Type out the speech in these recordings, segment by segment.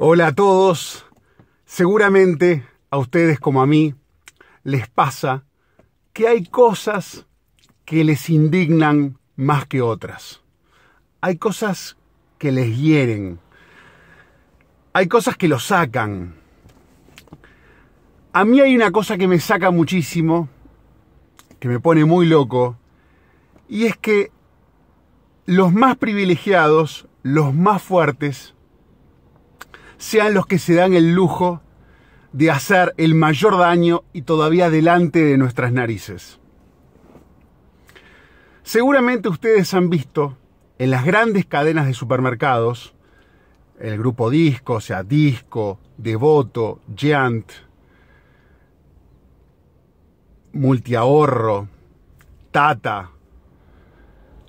Hola a todos. Seguramente a ustedes como a mí les pasa que hay cosas que les indignan más que otras. Hay cosas que les hieren. Hay cosas que los sacan. A mí hay una cosa que me saca muchísimo, que me pone muy loco, y es que los más privilegiados, los más fuertes, sean los que se dan el lujo de hacer el mayor daño y todavía delante de nuestras narices. Seguramente ustedes han visto en las grandes cadenas de supermercados, el grupo Disco, o sea, Disco, Devoto, Giant, Multiahorro, Tata,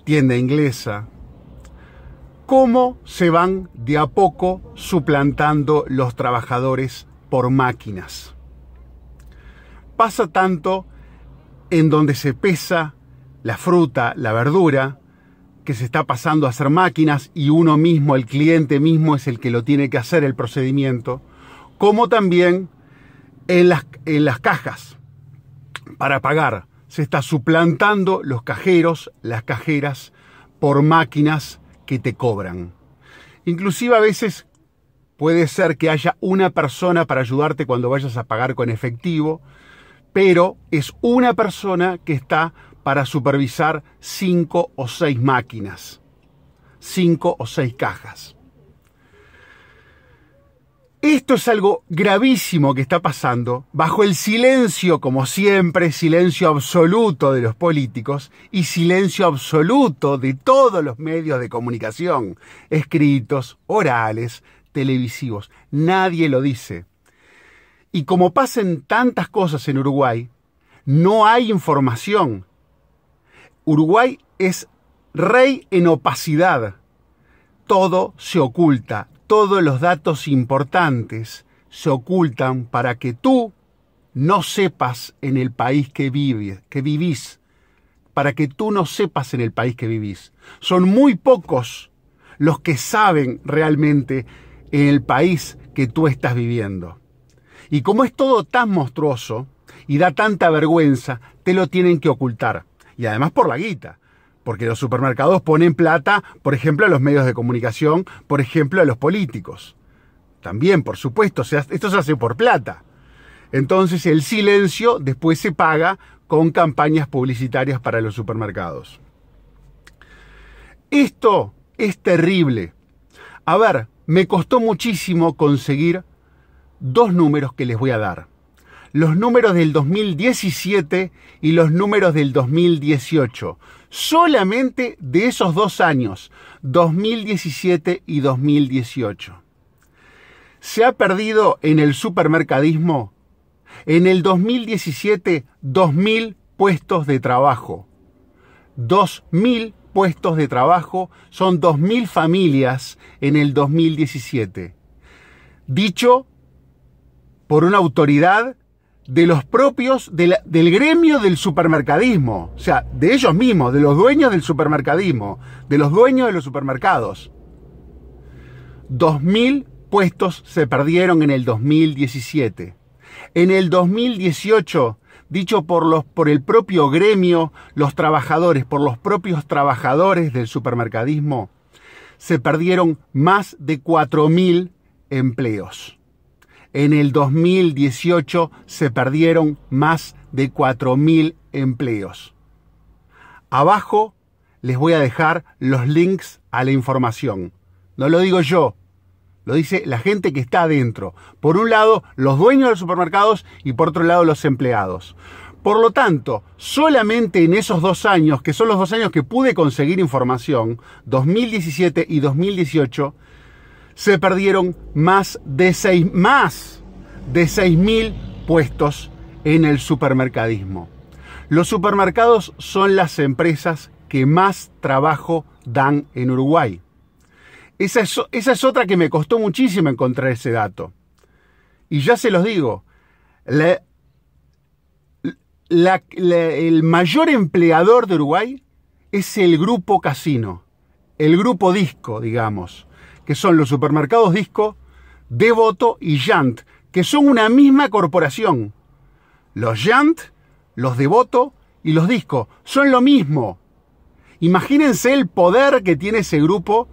Tienda Inglesa, cómo se van de a poco suplantando los trabajadores por máquinas. Pasa tanto en donde se pesa la fruta, la verdura, que se está pasando a hacer máquinas y uno mismo, el cliente mismo, es el que lo tiene que hacer el procedimiento, como también en las, en las cajas para pagar. Se está suplantando los cajeros, las cajeras, por máquinas que te cobran. Inclusive a veces puede ser que haya una persona para ayudarte cuando vayas a pagar con efectivo, pero es una persona que está para supervisar cinco o seis máquinas, cinco o seis cajas. Esto es algo gravísimo que está pasando bajo el silencio, como siempre, silencio absoluto de los políticos y silencio absoluto de todos los medios de comunicación, escritos, orales, televisivos. Nadie lo dice. Y como pasen tantas cosas en Uruguay, no hay información. Uruguay es rey en opacidad. Todo se oculta, todos los datos importantes se ocultan para que tú no sepas en el país que, vivís, para que tú no sepas en el país que vivís. Son muy pocos los que saben realmente en el país que tú estás viviendo. Y como es todo tan monstruoso y da tanta vergüenza, te lo tienen que ocultar. Y además por la guita. Porque los supermercados ponen plata, por ejemplo, a los medios de comunicación, por ejemplo, a los políticos. También, por supuesto, esto se hace por plata. Entonces el silencio después se paga con campañas publicitarias para los supermercados. Esto es terrible. A ver, me costó muchísimo conseguir dos números que les voy a dar los números del 2017 y los números del 2018. Solamente de esos dos años, 2017 y 2018. Se ha perdido en el supermercadismo en el 2017 2.000 puestos de trabajo. 2.000 puestos de trabajo son 2.000 familias en el 2017. Dicho por una autoridad de los propios del gremio del supermercadismo, o sea, de ellos mismos, de los dueños del supermercadismo, de los dueños de los supermercados. 2.000 puestos se perdieron en el 2017. En el 2018, dicho por, los, por el propio gremio, los trabajadores, por los propios trabajadores del supermercadismo, se perdieron más de 4.000 empleos. En el 2018 se perdieron más de 4.000 empleos. Abajo les voy a dejar los links a la información. No lo digo yo, lo dice la gente que está adentro. Por un lado, los dueños de los supermercados y por otro lado, los empleados. Por lo tanto, solamente en esos dos años, que son los dos años que pude conseguir información, 2017 y 2018, se perdieron más de 6 más de 6000 puestos en el supermercadismo. Los supermercados son las empresas que más trabajo dan en Uruguay. Esa es, otra que me costó muchísimo encontrar ese dato. Y ya se los digo, el mayor empleador de Uruguay es el grupo casino, el grupo disco, digamos que son los supermercados Disco, Devoto y Yant, que son una misma corporación. Los Yant, los Devoto y los Disco son lo mismo. Imagínense el poder que tiene ese grupo,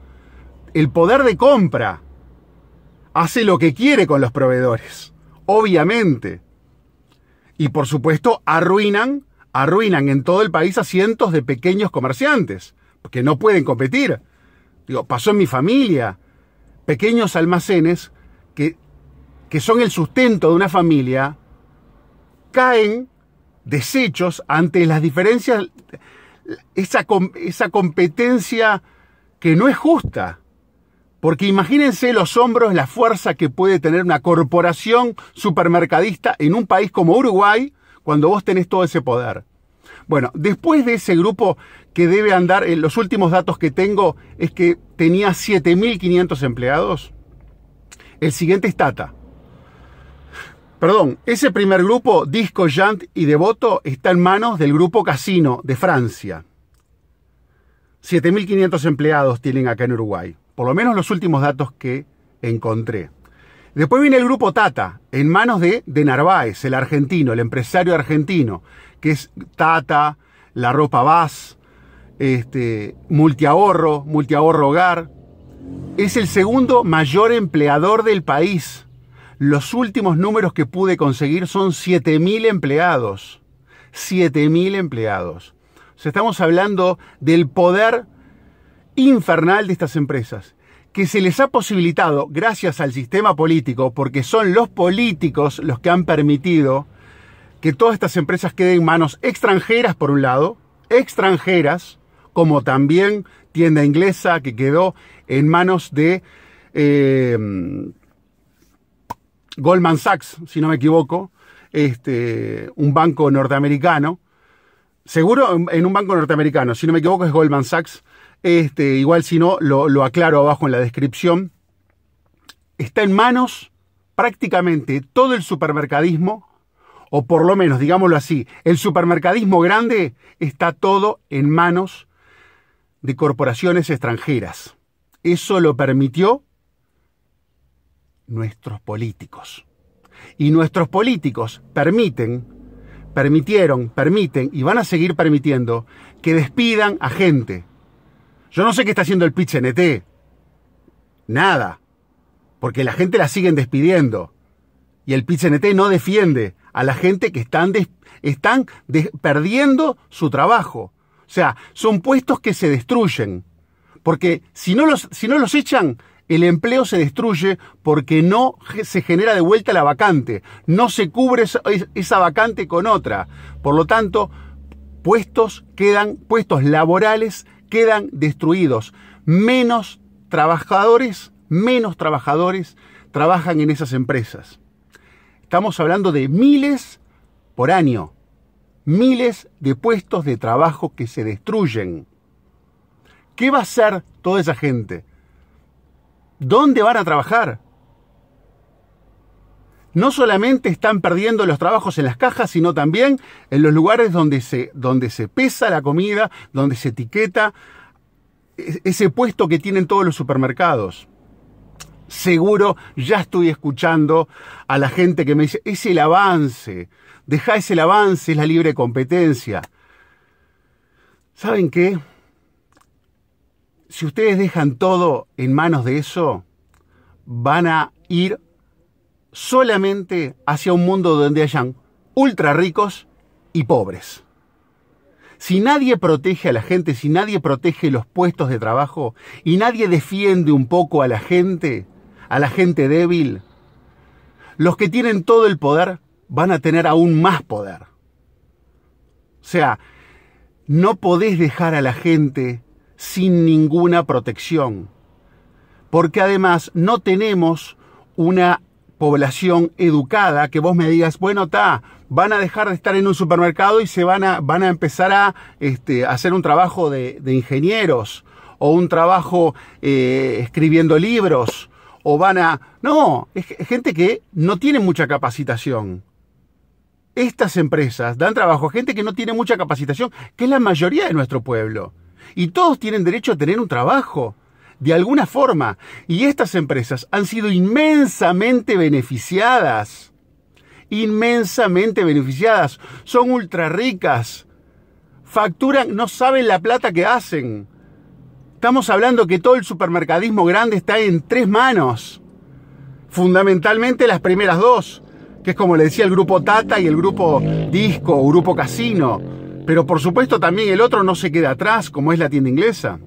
el poder de compra. Hace lo que quiere con los proveedores, obviamente. Y por supuesto arruinan, arruinan en todo el país a cientos de pequeños comerciantes, que no pueden competir pasó en mi familia. Pequeños almacenes que, que son el sustento de una familia caen desechos ante las diferencias, esa, esa competencia que no es justa. Porque imagínense los hombros, la fuerza que puede tener una corporación supermercadista en un país como Uruguay cuando vos tenés todo ese poder. Bueno, después de ese grupo que debe andar, en eh, los últimos datos que tengo es que tenía 7.500 empleados. El siguiente es Tata. Perdón, ese primer grupo, Disco, Jant y Devoto, está en manos del grupo Casino de Francia. 7.500 empleados tienen acá en Uruguay, por lo menos los últimos datos que encontré. Después viene el grupo Tata, en manos de, de Narváez, el argentino, el empresario argentino, que es Tata, La Ropa Vaz, este, multiahorro, multiahorro hogar. Es el segundo mayor empleador del país. Los últimos números que pude conseguir son 7.000 empleados. 7.000 empleados. estamos hablando del poder infernal de estas empresas, que se les ha posibilitado, gracias al sistema político, porque son los políticos los que han permitido que todas estas empresas queden en manos extranjeras, por un lado, extranjeras, como también tienda inglesa que quedó en manos de eh, Goldman Sachs, si no me equivoco, este, un banco norteamericano. Seguro en un banco norteamericano, si no me equivoco es Goldman Sachs. Este, igual si no, lo aclaro abajo en la descripción. Está en manos prácticamente todo el supermercadismo, o por lo menos, digámoslo así, el supermercadismo grande está todo en manos de corporaciones extranjeras. Eso lo permitió nuestros políticos. Y nuestros políticos permiten, permitieron, permiten y van a seguir permitiendo que despidan a gente. Yo no sé qué está haciendo el pitch NT. Nada. Porque la gente la siguen despidiendo. Y el pitch NT no defiende a la gente que están, están perdiendo su trabajo. O sea, son puestos que se destruyen. Porque si no los, echan, el empleo se destruye porque no se genera de vuelta la vacante, no se cubre esa vacante con otra. Por lo tanto, puestos quedan, puestos laborales quedan destruidos. Menos trabajadores, menos trabajadores trabajan en esas empresas. Estamos hablando de miles por año miles de puestos de trabajo que se destruyen. ¿Qué va a hacer toda esa gente? ¿Dónde van a trabajar? No solamente están perdiendo los trabajos en las cajas, sino también en los lugares donde se, donde se pesa la comida, donde se etiqueta e-, ese puesto que tienen todos los supermercados. Seguro ya estoy escuchando a la gente que me dice, es el avance, Deja ese el avance, es la libre competencia. ¿Saben qué? Si ustedes dejan todo en manos de eso, van a ir solamente hacia un mundo donde hayan ultra ricos y pobres. Si nadie protege a la gente, si nadie protege los puestos de trabajo y nadie defiende un poco a la gente, a la gente débil, los que tienen todo el poder van a tener aún más poder. O sea, no podés dejar a la gente sin ninguna protección, porque además no tenemos una población educada que vos me digas, bueno, ta, van a dejar de estar en un supermercado y se van a, van a empezar a este, hacer un trabajo de, ingenieros o un trabajo eh, escribiendo libros o van a... No, es gente que no tiene mucha capacitación estas empresas dan trabajo a gente que no tiene mucha capacitación, que es la mayoría de nuestro pueblo. Y todos tienen derecho a tener un trabajo, de alguna forma. Y estas empresas han sido inmensamente beneficiadas. Inmensamente beneficiadas. Son ultra ricas. Facturan, no saben la plata que hacen. Estamos hablando que todo el supermercadismo grande está en tres manos. Fundamentalmente las primeras dos que es como le decía el grupo Tata y el grupo Disco o grupo Casino. Pero por supuesto también el otro no se queda atrás, como es la tienda inglesa.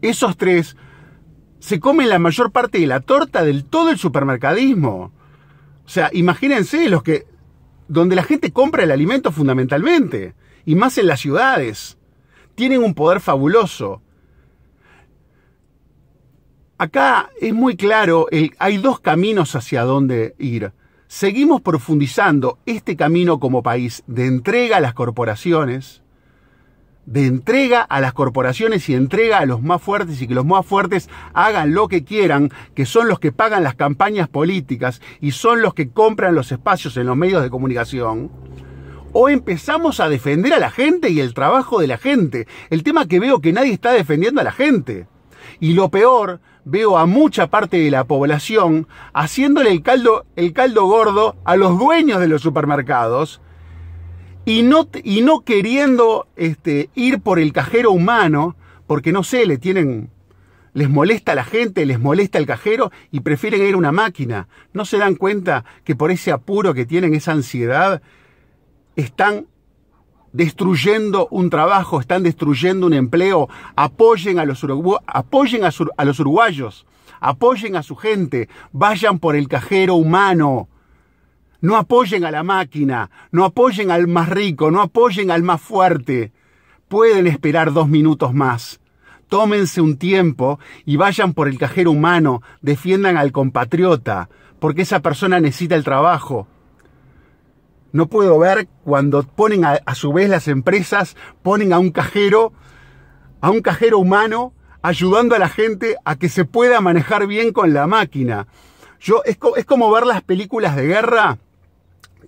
Esos tres se comen la mayor parte de la torta del todo el supermercadismo. O sea, imagínense los que donde la gente compra el alimento fundamentalmente, y más en las ciudades. Tienen un poder fabuloso. Acá es muy claro, hay dos caminos hacia dónde ir seguimos profundizando este camino como país de entrega a las corporaciones, de entrega a las corporaciones y entrega a los más fuertes y que los más fuertes hagan lo que quieran, que son los que pagan las campañas políticas y son los que compran los espacios en los medios de comunicación, o empezamos a defender a la gente y el trabajo de la gente, el tema que veo que nadie está defendiendo a la gente. Y lo peor, veo a mucha parte de la población haciéndole el caldo, el caldo gordo a los dueños de los supermercados y no, y no queriendo este, ir por el cajero humano, porque no sé, le tienen, les molesta a la gente, les molesta el cajero y prefieren ir a una máquina. ¿No se dan cuenta que por ese apuro que tienen, esa ansiedad, están destruyendo un trabajo, están destruyendo un empleo. Apoyen a los, apoyen a los uruguayos, apoyen a su gente, vayan por el cajero humano. No apoyen a la máquina, no apoyen al más rico, no apoyen al más fuerte. Pueden esperar dos minutos más. Tómense un tiempo y vayan por el cajero humano, defiendan al compatriota, porque esa persona necesita el trabajo. No puedo ver cuando ponen a, su vez las empresas, ponen a un cajero, a un cajero humano, ayudando a la gente a que se pueda manejar bien con la máquina. Yo, es, es como ver las películas de guerra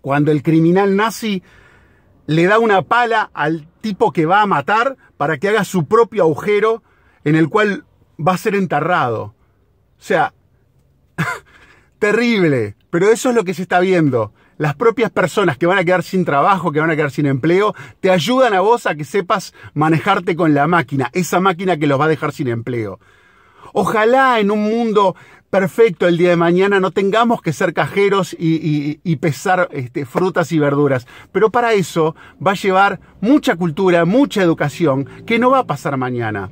cuando el criminal nazi le da una pala al tipo que va a matar para que haga su propio agujero en el cual va a ser enterrado. O sea, terrible, pero eso es lo que se está viendo las propias personas que van a quedar sin trabajo, que van a quedar sin empleo, te ayudan a vos a que sepas manejarte con la máquina, esa máquina que los va a dejar sin empleo. Ojalá en un mundo perfecto el día de mañana no tengamos que ser cajeros y, pesar este, frutas y verduras. Pero para eso va a llevar mucha cultura, mucha educación, que no va a pasar mañana.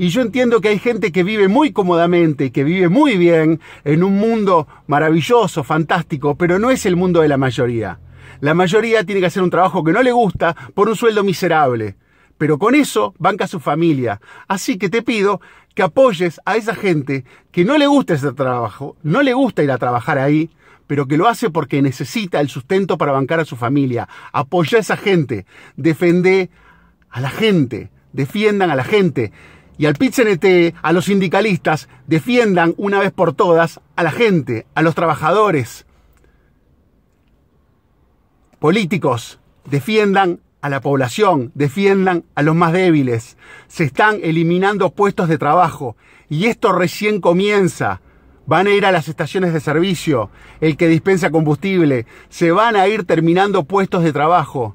Y yo entiendo que hay gente que vive muy cómodamente, y que vive muy bien en un mundo maravilloso, fantástico, pero no es el mundo de la mayoría. La mayoría tiene que hacer un trabajo que no le gusta por un sueldo miserable. Pero con eso banca a su familia. Así que te pido que apoyes a esa gente que no le gusta ese trabajo, no le gusta ir a trabajar ahí, pero que lo hace porque necesita el sustento para bancar a su familia. Apoya a esa gente, defende a la gente, defiendan a la gente y al pit a los sindicalistas, defiendan una vez por todas a la gente, a los trabajadores. Políticos, defiendan a la población, defiendan a los más débiles. Se están eliminando puestos de trabajo y esto recién comienza. Van a ir a las estaciones de servicio, el que dispensa combustible, se van a ir terminando puestos de trabajo.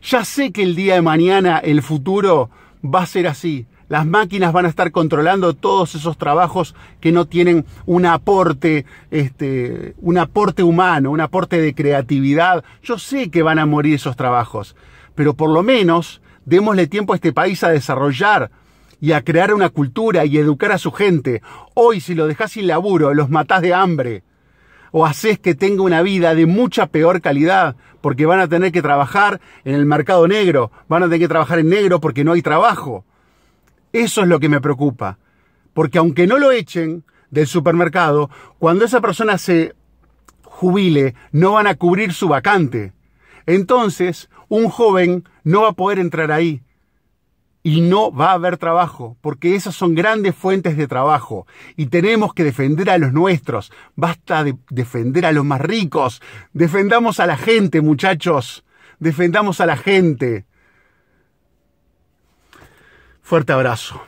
Ya sé que el día de mañana el futuro va a ser así, las máquinas van a estar controlando todos esos trabajos que no tienen un aporte, este, un aporte humano, un aporte de creatividad. Yo sé que van a morir esos trabajos, pero por lo menos démosle tiempo a este país a desarrollar y a crear una cultura y educar a su gente. Hoy si lo dejás sin laburo, los matás de hambre o haces que tenga una vida de mucha peor calidad, porque van a tener que trabajar en el mercado negro, van a tener que trabajar en negro porque no hay trabajo. Eso es lo que me preocupa. Porque aunque no lo echen del supermercado, cuando esa persona se jubile, no van a cubrir su vacante. Entonces, un joven no va a poder entrar ahí y no va a haber trabajo, porque esas son grandes fuentes de trabajo y tenemos que defender a los nuestros. Basta de defender a los más ricos. Defendamos a la gente, muchachos. Defendamos a la gente. Fuerte abrazo.